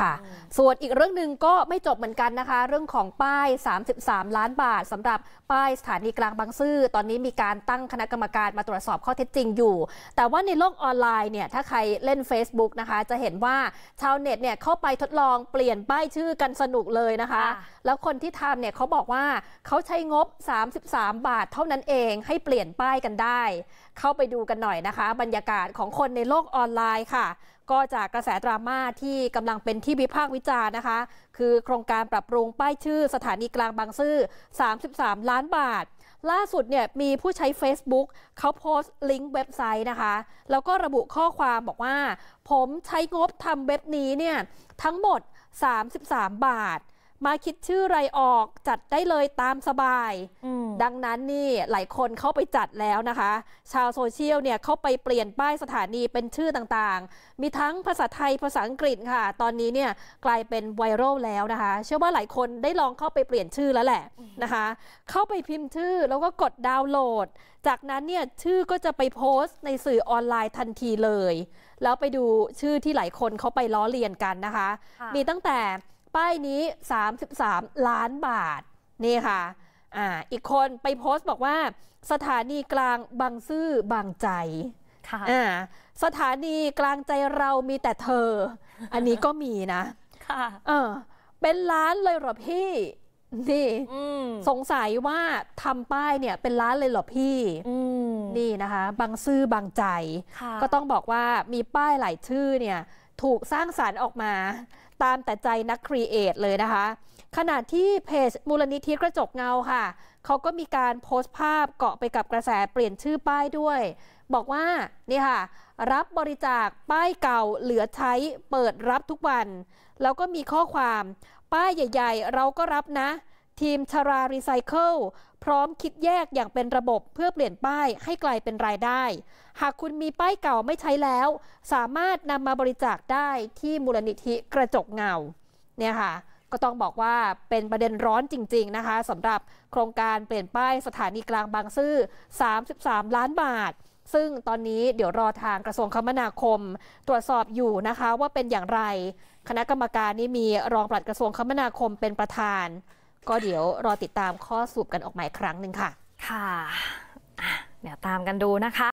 ค่ะส่วนอีกเรื่องหนึ่งก็ไม่จบเหมือนกันนะคะ เรื่องของป้าย 33 ล้านบาท สำหรับป้ายสถานีกลางบางซื่อตอนนี้มีการตั้งคณะกรรมการมาตรวจสอบข้อเท็จจริงอยู่ แต่ว่าในโลกออนไลน์เนี่ยถ้าใครเล่น Facebook นะคะ จะเห็นว่าชาวเน็ตเนี่ยเข้าไปทดลองเปลี่ยนป้ายชื่อกันสนุกเลยนะคะ แล้วคนที่ทำเนี่ยเขาบอกว่าเขาใช้งบ 33 บาทเท่านั้นเองให้เปลี่ยนป้ายกันได้ เข้าไปดูกันหน่อยนะคะ บรรยากาศของคนในโลกออนไลน์ค่ะก็จากกระแสดราม่าที่กำลังเป็นที่วิพากษ์วิจารณ์นะคะ คือโครงการปรับปรุงป้ายชื่อสถานีกลางบางซื่อ33 ล้านบาท ล่าสุดเนี่ยมีผู้ใช้ Facebook เขาโพสต์ลิงก์เว็บไซต์นะคะ แล้วก็ระบุข้อความบอกว่า ผมใช้งบทำเว็บนี้เนี่ยทั้งหมด 33 บาท มาคิดชื่อไรออกจัดได้เลยตามสบายดังนั้นนี่หลายคนเข้าไปจัดแล้วนะคะ ชาวโซเชียลเนี่ยเข้าไปเปลี่ยนป้ายสถานีเป็นชื่อต่างๆ มีทั้งภาษาไทยภาษาอังกฤษค่ะ ตอนนี้เนี่ยกลายเป็นไวรัลแล้วนะคะ เชื่อว่าหลายคนได้ลองเข้าไปเปลี่ยนชื่อแล้วแหละนะคะ เข้าไปพิมพ์ชื่อแล้วก็กดดาวน์โหลด จากนั้นเนี่ยชื่อก็จะไปโพสต์ในสื่อออนไลน์ทันทีเลย แล้วไปดูชื่อที่หลายคนเขาไปล้อเลียนกันนะคะ มีตั้งแต่ป้ายนี้ 33 ล้านบาทนี่ค่ะอ่าอีกคนไปโพสต์บอกว่า สถานีกลางบางซื่อบางใจค่ะอ่าสถานีกลางใจเรามีแต่เธอ อันนี้ก็มีนะ ค่ะเออเป็นล้านเลยเหรอพี่ นี่สงสัยว่าทำป้ายเนี่ยเป็นล้านเลยเหรอพี่นี่นะคะ บางซื่อบางใจ ก็ต้องบอกว่ามีป้ายหลายชื่อเนี่ย ถูกสร้างสารรค์ออกมา ตามแต่ใจนักครีเอทเลยนะคะขณะที่เพจมูลนิธิกระจกเงาค่ะ เขาก็มีการโพสต์ภาพเกาะไปกับกระแสเปลี่ยนชื่อป้ายด้วย บอกว่านี่ค่ะ รับบริจาคป้ายเก่าเหลือใช้เปิดรับทุกวัน แล้วก็มีข้อความป้ายใหญ่ ๆ เราก็รับนะ ทีมชารารีไซเคิลพร้อมคิดแยกอย่างเป็นระบบเพื่อเปลี่ยนป้ายให้กลายเป็นรายได้ หากคุณมีป้ายเก่าไม่ใช้แล้ว สามารถนำมาบริจาคได้ที่มูลนิธิกระจกเงา เนี่ยค่ะก็ต้องบอกว่าเป็นประเด็นร้อนจริงๆนะคะสำหรับโครงการเปลี่ยนป้ายสถานีกลางบางซื่อ33 ล้านบาท ซึ่งตอนนี้เดี๋ยวรอทางกระทรวงคมนาคมตรวจสอบอยู่นะคะ ว่าเป็นอย่างไร คณะกรรมการนี้มีรองปลัดกระทรวงคมนาคมเป็นประธาน ก็เดี๋ยวรอติดตามข้อสรุปกันออกมาอีกครั้งหนึ่งค่ะ ค่ะ เดี๋ยวตามกันดูนะคะ